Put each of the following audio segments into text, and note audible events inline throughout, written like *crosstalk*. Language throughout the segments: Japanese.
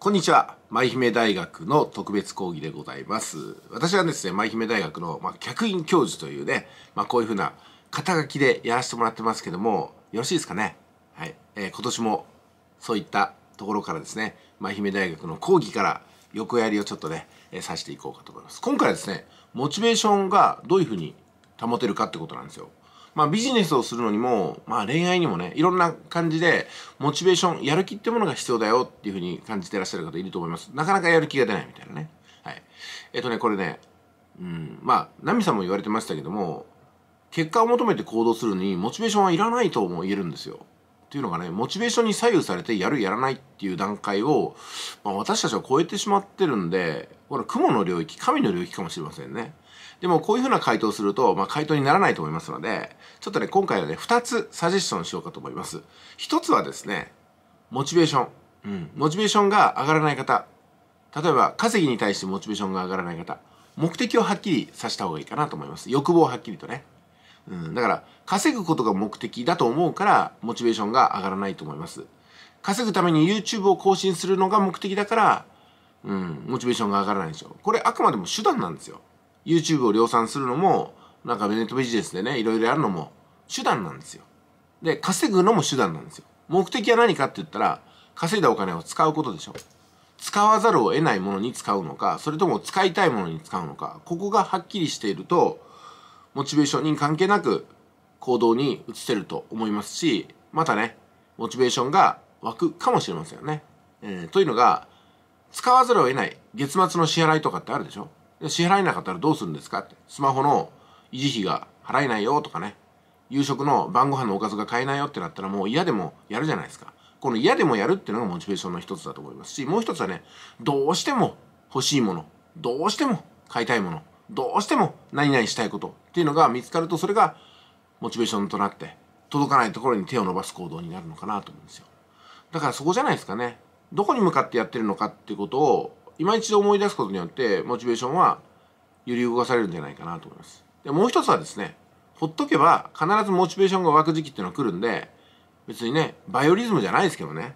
こんにちは。舞姫大学の特別講義でございます。私はですね、舞姫大学の、まあ、客員教授というね、まあ、こういうふうな肩書きでやらせてもらってますけども、よろしいですかね。はい。えー、今年もそういったところからですね、舞姫大学の講義から横やりをちょっとね、えー、さしていこうかと思います。今回はですね、モチベーションがどういうふうに保てるかってことなんですよ。まあビジネスをするのにも、まあ恋愛にもね、いろんな感じで、モチベーション、やる気ってものが必要だよっていうふうに感じてらっしゃる方いると思います。なかなかやる気が出ないみたいなね。はい。えっ、とね、これね、うん、まあ、ナミさんも言われてましたけども、結果を求めて行動するのに、モチベーションはいらないとも言えるんですよ。っていうのがね、モチベーションに左右されてやるやらないっていう段階を、まあ、私たちは超えてしまってるんで、これ雲の領域、神の領域かもしれませんね。でもこういうふうな回答すると、まあ、回答にならないと思いますのでちょっとね今回はね二つサジェスションしようかと思います一つはですねモチベーション、うん、モチベーションが上がらない方例えば稼ぎに対してモチベーションが上がらない方目的をはっきりさせた方がいいかなと思います欲望をはっきりとねうん、だから稼ぐことが目的だと思うからモチベーションが上がらないと思います稼ぐために YouTube を更新するのが目的だから、うん、モチベーションが上がらないでしょこれあくまでも手段なんですよ YouTube を量産するのも、なんかネットビジネスでね、いろいろやるのも手段なんですよ。で、稼ぐのも手段なんですよ。目的は何かって言ったら、稼いだお金を使うことでしょ。使わざるを得ないものに使うのか、それとも使いたいものに使うのか、ここがはっきりしていると、モチベーションに関係なく行動に移せると思いますし、またね、モチベーションが湧くかもしれませんよね。えー、というのが、使わざるを得ない月末の支払いとかってあるでしょ支払えなかったらどうするんですかってスマホの維持費が払えないよとかね夕食の晩ご飯のおかずが買えないよってなったらもう嫌でもやるじゃないですかこの嫌でもやるっていうのがモチベーションの一つだと思いますしもう一つはねどうしても欲しいものどうしても買いたいものどうしても何々したいことっていうのが見つかるとそれがモチベーションとなって届かないところに手を伸ばす行動になるのかなと思うんですよだからそこじゃないですかねどこに向かってやってるのかっていうことを今一度思い出すことによってモチベーションは揺り動かされるんじゃないかなと思います。でもう一つはですねほっとけば必ずモチベーションが湧く時期っていうのは来るんで別にねバイオリズムじゃないですけどね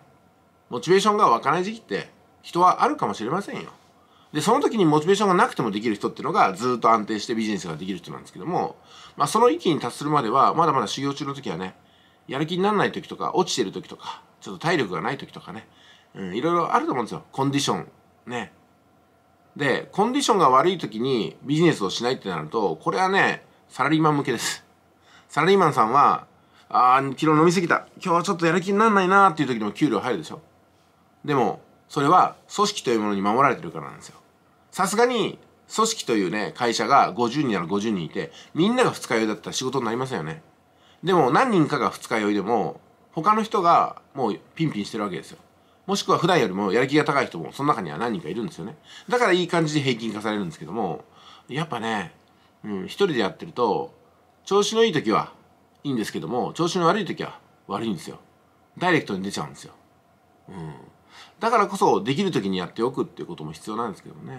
モチベーションが湧かない時期って人はあるかもしれませんよ。でその時にモチベーションがなくてもできる人っていうのがずっと安定してビジネスができる人なんですけども、まあ、その域に達するまではまだまだ修行中の時はねやる気にならない時とか落ちてる時とかちょっと体力がない時とかね、うん、いろいろあると思うんですよコンディションねでコンディションが悪い時にビジネスをしないってなるとこれはねサラリーマン向けですサラリーマンさんはあー昨日飲みすぎた今日はちょっとやる気になんないなーっていう時でも給料入るでしょでもそれは組織というものに守られてるからなんですよさすがに組織というね会社が50人なら50人いてみんなが二日酔いだったら仕事になりませんよねでも何人かが二日酔いでも他の人がもうピンピンしてるわけですよもしくは普段よりもやる気が高い人もその中には何人かいるんですよねだからいい感じで平均化されるんですけどもやっぱね、うん、一人でやってると調子のいい時はいいんですけども調子の悪い時は悪いんですよダイレクトに出ちゃうんですよ、うん、だからこそできる時にやっておくっていうことも必要なんですけどもね、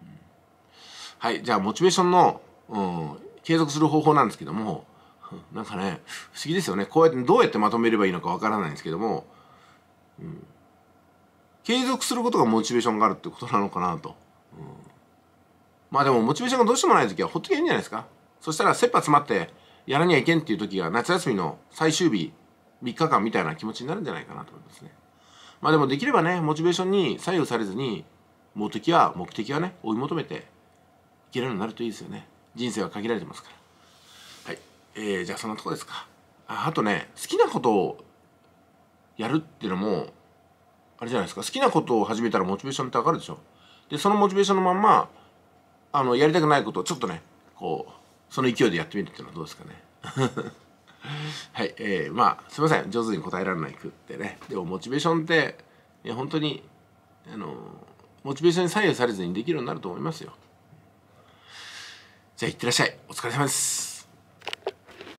うん、はいじゃあモチベーションの、うん、継続する方法なんですけどもなんかね不思議ですよねこうやってどうやってまとめればいいのかわからないんですけども、うん継続することがモチベーションがあるってことなのかなと、うん、まあでもモチベーションがどうしてもない時はほっときゃいいんじゃないですかそしたら切羽詰まってやらにはいけんっていう時が夏休みの最終日3日間みたいな気持ちになるんじゃないかなと思いますねまあでもできればねモチベーションに左右されずに目的は目的はね追い求めていけるようになるといいですよね人生は限られてますからはい、えー、じゃあそんなとこですかああとね好きなことをやるっていうのもあれじゃないですか好きなことを始めたらモチベーションって上がるでしょでそのモチベーションのまんまあのやりたくないことをちょっとねこうその勢いでやってみるっていうのはどうですかね *laughs* はいえー、まあすいません上手に答えられないくってねでもモチベーションってい本当にあのモチベーションに左右されずにできるようになると思いますよじゃあいってらっしゃいお疲れ様です